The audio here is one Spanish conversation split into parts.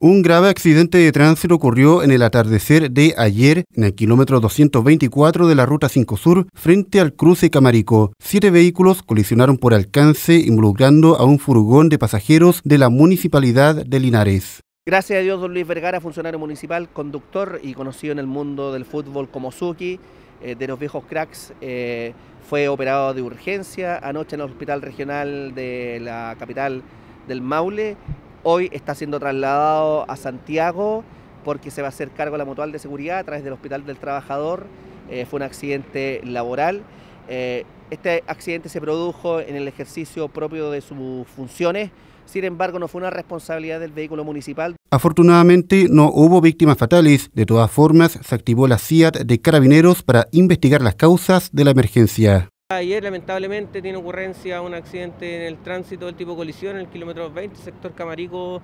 Un grave accidente de tránsito ocurrió en el atardecer de ayer en el kilómetro 224 de la Ruta 5 Sur frente al cruce Camarico. Siete vehículos colisionaron por alcance involucrando a un furgón de pasajeros de la Municipalidad de Linares. Gracias a Dios, don Luis Vergara, funcionario municipal, conductor y conocido en el mundo del fútbol como Suki, eh, de los viejos cracks, eh, fue operado de urgencia anoche en el Hospital Regional de la capital del Maule Hoy está siendo trasladado a Santiago porque se va a hacer cargo la mutual de seguridad a través del Hospital del Trabajador. Eh, fue un accidente laboral. Eh, este accidente se produjo en el ejercicio propio de sus funciones, sin embargo no fue una responsabilidad del vehículo municipal. Afortunadamente no hubo víctimas fatales, de todas formas se activó la CIAT de carabineros para investigar las causas de la emergencia. Ayer lamentablemente tiene ocurrencia un accidente en el tránsito del tipo colisión en el kilómetro 20, sector Camarico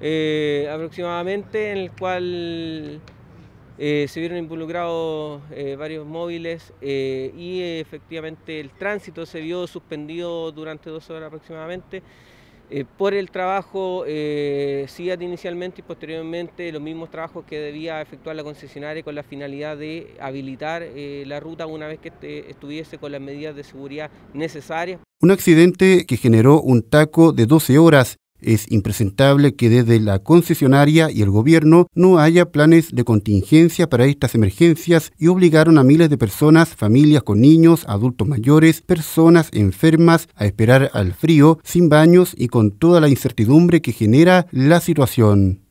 eh, aproximadamente, en el cual eh, se vieron involucrados eh, varios móviles y efectivamente el tránsito se vio suspendido durante dos horas aproximadamente. Eh, por el trabajo eh, CIAT inicialmente y posteriormente los mismos trabajos que debía efectuar la concesionaria con la finalidad de habilitar eh, la ruta una vez que este, estuviese con las medidas de seguridad necesarias. Un accidente que generó un taco de 12 horas es impresentable que desde la concesionaria y el gobierno no haya planes de contingencia para estas emergencias y obligaron a miles de personas, familias con niños, adultos mayores, personas enfermas a esperar al frío, sin baños y con toda la incertidumbre que genera la situación.